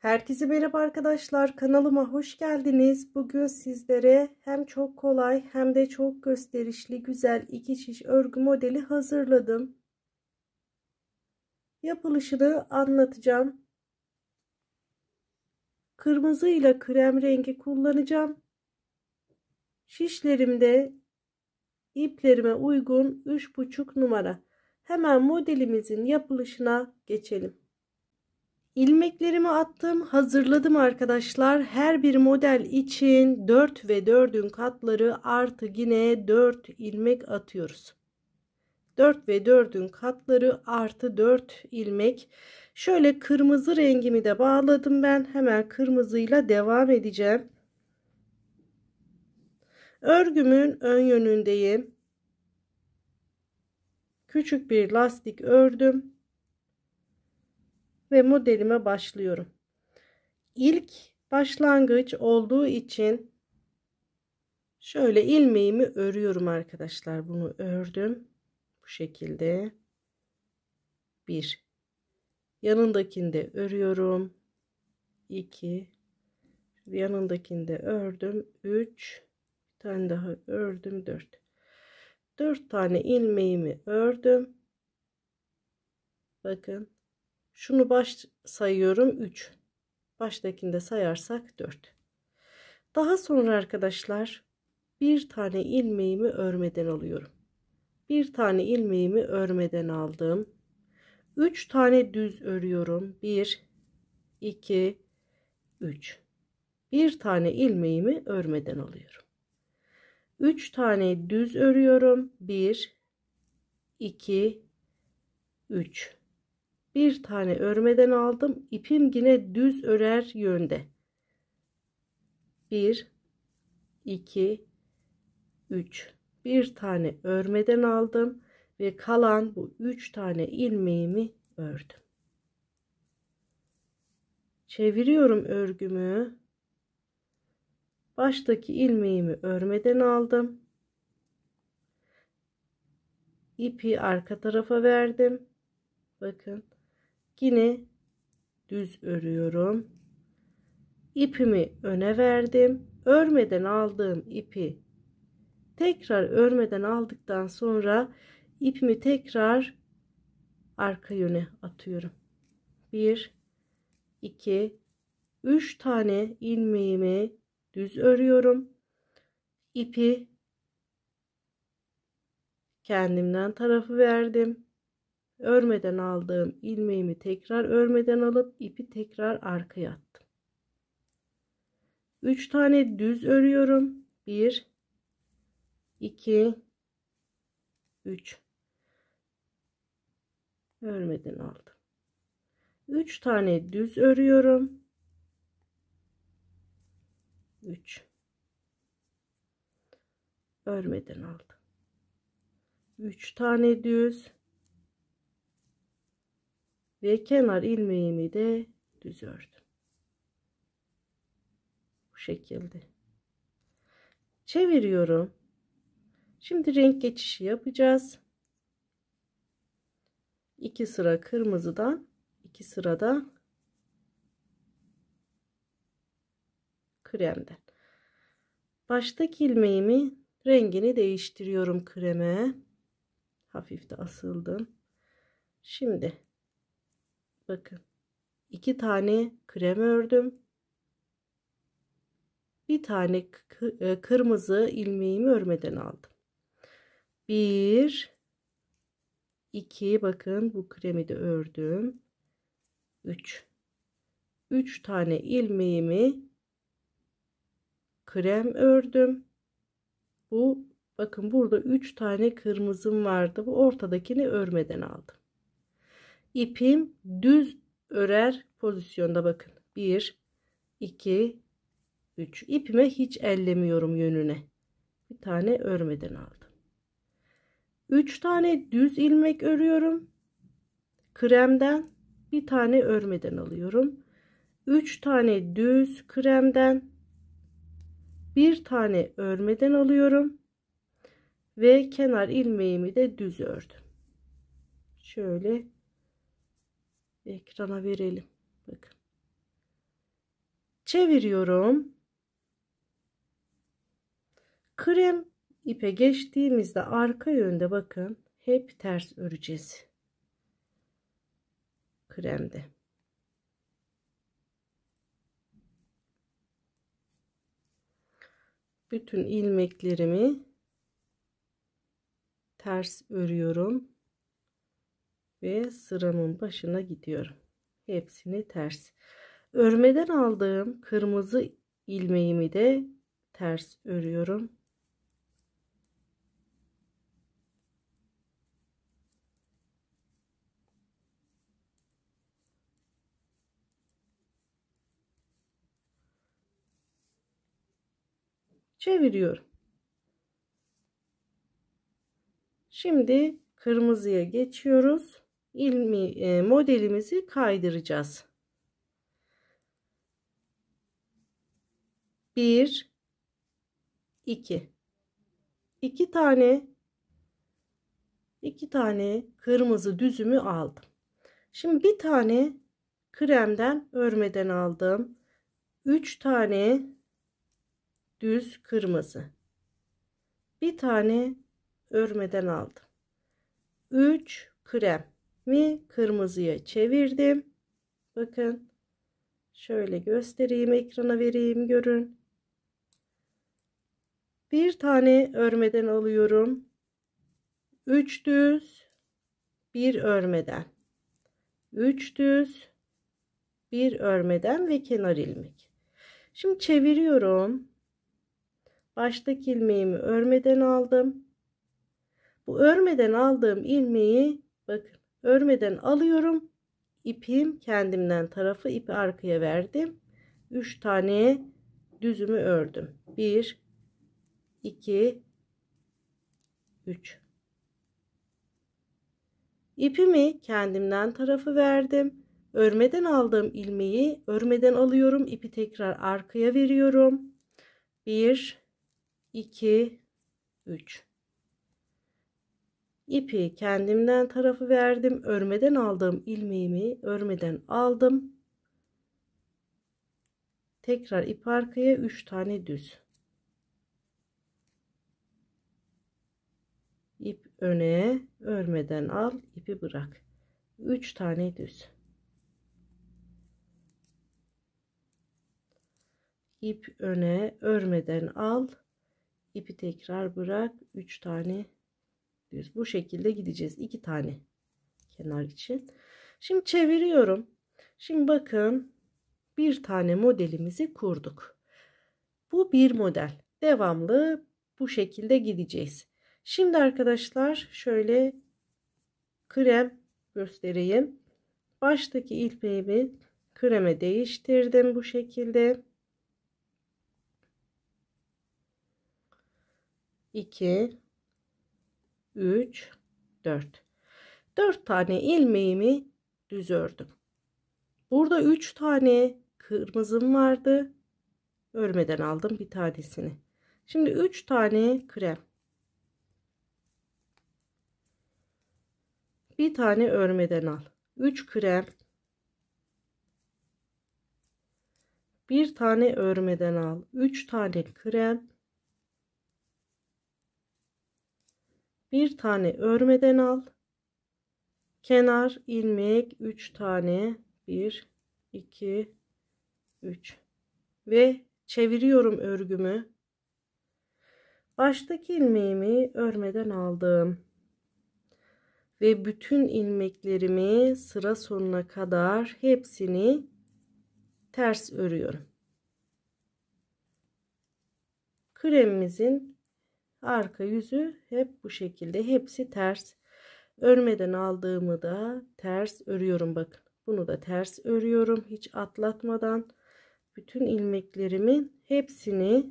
Herkese merhaba arkadaşlar kanalıma hoş geldiniz. Bugün sizlere hem çok kolay hem de çok gösterişli güzel iki şiş örgü modeli hazırladım. Yapılışını anlatacağım. Kırmızı ile krem rengi kullanacağım. Şişlerimde iplerime uygun 3,5 numara. Hemen modelimizin yapılışına geçelim ilmeklerimi attım hazırladım arkadaşlar her bir model için 4 ve 4'ün katları artı yine 4 ilmek atıyoruz 4 ve 4'ün katları artı 4 ilmek şöyle kırmızı rengimi de bağladım ben hemen kırmızıyla devam edeceğim örgümün ön yönündeyim küçük bir lastik ördüm ve modelime başlıyorum. İlk başlangıç olduğu için şöyle ilmeğimi örüyorum arkadaşlar. Bunu ördüm. Bu şekilde. bir Yanındakini de örüyorum. İki. yanındakini de ördüm Üç. bir tane daha ördüm Dört. Dört tane ilmeğimi ördüm bakın şunu baş sayıyorum 3. Baştakinde sayarsak 4. Daha sonra arkadaşlar bir tane ilmeğimi örmeden alıyorum. Bir tane ilmeğimi örmeden aldım. 3 tane düz örüyorum. 1 2 3. Bir tane ilmeğimi örmeden alıyorum. 3 tane düz örüyorum. 1 2 3 bir tane örmeden aldım ipim yine düz örer yönde 1 2 3 bir tane örmeden aldım ve kalan bu üç tane ilmeğimi ördüm çeviriyorum örgümü baştaki ilmeğimi örmeden aldım ipi arka tarafa verdim bakın yine düz örüyorum. İpimi öne verdim. Örmeden aldığım ipi tekrar örmeden aldıktan sonra ipimi tekrar arka yöne atıyorum. 1 2 3 tane ilmeğimi düz örüyorum. İpi kendimden tarafı verdim. Örmeden aldığım ilmeğimi tekrar örmeden alıp ipi tekrar arkaya attım. 3 tane düz örüyorum. 1 2 3 örmeden aldım. 3 tane düz örüyorum. 3 örmeden aldım. 3 tane düz ve kenar ilmeğimi de düz ördüm. Bu şekilde. Çeviriyorum. Şimdi renk geçişi yapacağız. 2 sıra kırmızıdan 2 sırada kremden. Baştaki ilmeğimi rengini değiştiriyorum kreme. Hafif de asıldım. Şimdi Bakın. iki tane krem ördüm. Bir tane e, kırmızı ilmeğimi örmeden aldım. Bir, iki. bakın bu kremi de ördüm. Üç. Üç tane ilmeğimi krem ördüm. Bu bakın burada üç tane kırmızım vardı. Bu ortadakini örmeden aldım ipim düz örer pozisyonda bakın. 1 2 3 ipime hiç ellemiyorum yönüne. Bir tane örmeden aldım. 3 tane düz ilmek örüyorum. Kremden bir tane örmeden alıyorum. 3 tane düz kremden bir tane örmeden alıyorum ve kenar ilmeğimi de düz ördüm. Şöyle ekrana verelim. Bakın. Çeviriyorum. Krem ipe geçtiğimizde arka yönde bakın hep ters öreceğiz. Kremde. Bütün ilmeklerimi ters örüyorum ve sıranın başına gidiyorum. Hepsini ters. Örmeden aldığım kırmızı ilmeğimi de ters örüyorum. çeviriyorum. Şimdi kırmızıya geçiyoruz ilmi e, modelimizi kaydıracağız. 1 2 2 tane 2 tane kırmızı düzümü aldım. Şimdi bir tane kremden örmeden aldım. 3 tane düz kırmızı. Bir tane örmeden aldım. 3 krem mi kırmızıya çevirdim. Bakın şöyle göstereyim ekrana vereyim görün. Bir tane örmeden alıyorum. 3 düz bir örmeden. 3 düz bir örmeden ve kenar ilmek. Şimdi çeviriyorum. Baştaki ilmeğimi örmeden aldım. Bu örmeden aldığım ilmeği bakın Örmeden alıyorum. İpim kendimden tarafı ipi arkaya verdim. 3 tane düzümü ördüm. 1 2 3 İpimi kendimden tarafı verdim. Örmeden aldığım ilmeği örmeden alıyorum. İpi tekrar arkaya veriyorum. 1 2 3 İpi kendimden tarafı verdim. Örmeden aldığım ilmeğimi örmeden aldım. Tekrar ip arkaya 3 tane düz. İp öne, örmeden al, ipi bırak. 3 tane düz. İp öne, örmeden al, ipi tekrar bırak. 3 tane diyoruz bu şekilde gideceğiz iki tane kenar için şimdi çeviriyorum şimdi bakın bir tane modelimizi kurduk bu bir model devamlı bu şekilde gideceğiz şimdi arkadaşlar şöyle krem göstereyim baştaki ilmeğimi kreme değiştirdim bu şekilde 2 3, 4. 4 tane ilmeğimi düz ördüm. Burada 3 tane kırmızım vardı. Örmeden aldım bir tanesini. Şimdi 3 tane krem. Bir tane örmeden al. 3 krem. Bir tane örmeden al. 3 tane krem. bir tane örmeden al kenar ilmek 3 tane 1 2 3 ve çeviriyorum örgümü baştaki ilmeğimi örmeden aldım ve bütün ilmeklerimi sıra sonuna kadar hepsini ters örüyorum kremimizin Arka yüzü hep bu şekilde. Hepsi ters. Örmeden aldığımı da ters örüyorum bakın. Bunu da ters örüyorum hiç atlatmadan. Bütün ilmeklerimin hepsini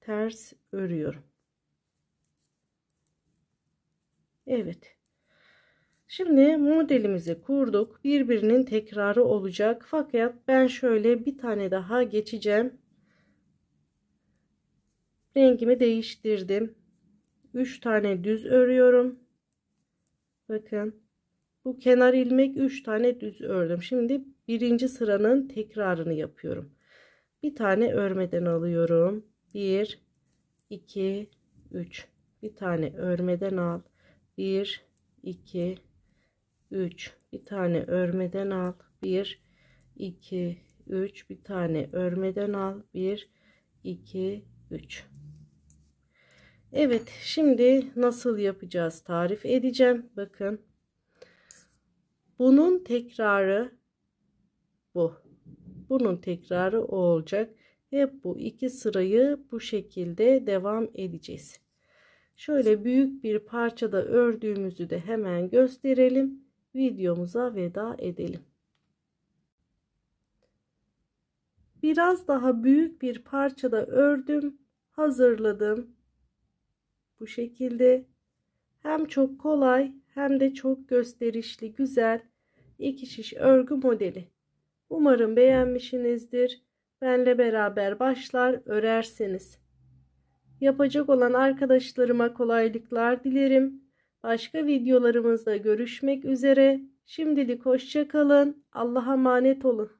ters örüyorum. Evet. Şimdi modelimizi kurduk. Birbirinin tekrarı olacak. Fakat ben şöyle bir tane daha geçeceğim. Rengimi değiştirdim. 3 tane düz örüyorum. Bakın. Bu kenar ilmek 3 tane düz ördüm. Şimdi birinci sıranın tekrarını yapıyorum. Bir tane örmeden alıyorum. 1 2 3 bir tane örmeden al 1 2 3 bir tane örmeden al 1 2 3 bir tane örmeden al 1 2 3 Evet şimdi nasıl yapacağız tarif edeceğim. Bakın bunun tekrarı bu. Bunun tekrarı o olacak. Hep bu iki sırayı bu şekilde devam edeceğiz. Şöyle büyük bir parçada ördüğümüzü de hemen gösterelim. Videomuza veda edelim. Biraz daha büyük bir parçada ördüm, hazırladım. Bu şekilde hem çok kolay hem de çok gösterişli güzel iki şiş örgü modeli. Umarım beğenmişsinizdir. Benle beraber başlar örerseniz. Yapacak olan arkadaşlarıma kolaylıklar dilerim. Başka videolarımızda görüşmek üzere. Şimdilik hoşça kalın. Allah'a emanet olun.